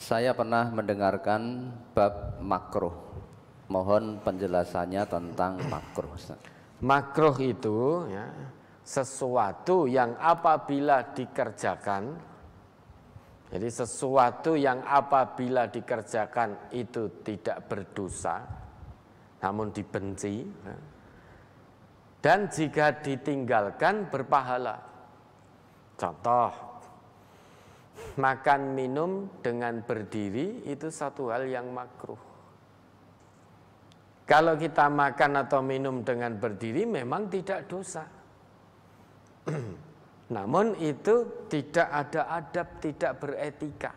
Saya pernah mendengarkan bab makro, Mohon penjelasannya tentang makro. Makro itu ya, sesuatu yang apabila dikerjakan, jadi sesuatu yang apabila dikerjakan itu tidak berdosa, namun dibenci, ya, dan jika ditinggalkan berpahala. Contoh, makan minum dengan berdiri itu satu hal yang makruh. Kalau kita makan atau minum dengan berdiri memang tidak dosa. Namun itu tidak ada adab, tidak beretika.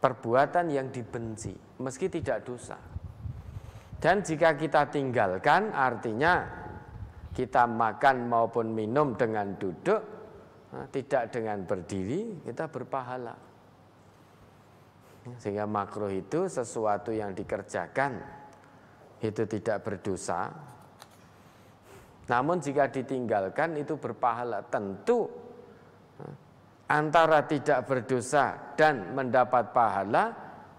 Perbuatan yang dibenci, meski tidak dosa. Dan jika kita tinggalkan artinya kita makan maupun minum dengan duduk Nah, tidak dengan berdiri kita berpahala. Sehingga makruh itu sesuatu yang dikerjakan itu tidak berdosa. Namun jika ditinggalkan itu berpahala tentu antara tidak berdosa dan mendapat pahala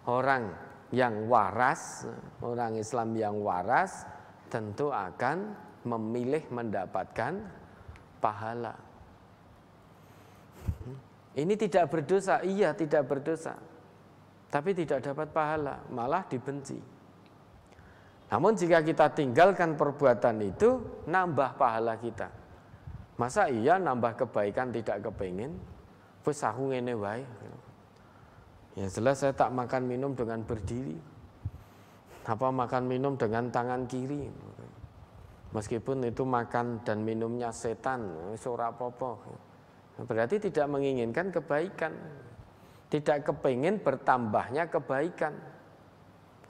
orang yang waras, orang Islam yang waras tentu akan memilih mendapatkan pahala. Ini tidak berdosa, iya tidak berdosa. Tapi tidak dapat pahala, malah dibenci. Namun jika kita tinggalkan perbuatan itu, nambah pahala kita. Masa iya nambah kebaikan tidak kepingin? Pesahung aku ngene wae. Ya jelas saya tak makan minum dengan berdiri. Apa makan minum dengan tangan kiri. Meskipun itu makan dan minumnya setan, ora apa-apa. Berarti tidak menginginkan kebaikan. Tidak kepingin bertambahnya kebaikan.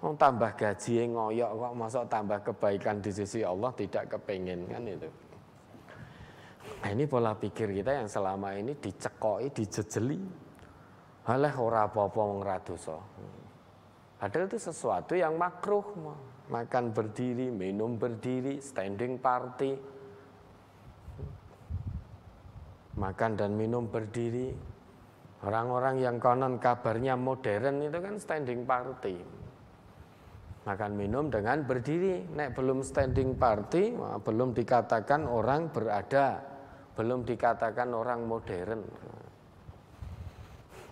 Oh, tambah gaji ngoyok kok masuk tambah kebaikan di sisi Allah tidak kepingin kan itu. Nah, ini pola pikir kita yang selama ini dicekoi, dijejeli. Alah ora apa-apa wong ra Padahal itu sesuatu yang makruh. Makan berdiri, minum berdiri, standing party, makan dan minum berdiri. Orang-orang yang konon kabarnya modern itu kan standing party. Makan minum dengan berdiri. Nek belum standing party, belum dikatakan orang berada, belum dikatakan orang modern.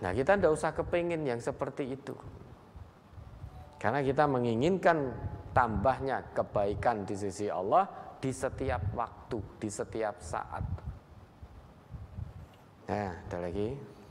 Nah kita tidak usah kepingin yang seperti itu. Karena kita menginginkan tambahnya kebaikan di sisi Allah di setiap waktu, di setiap saat. Nah, ada lagi.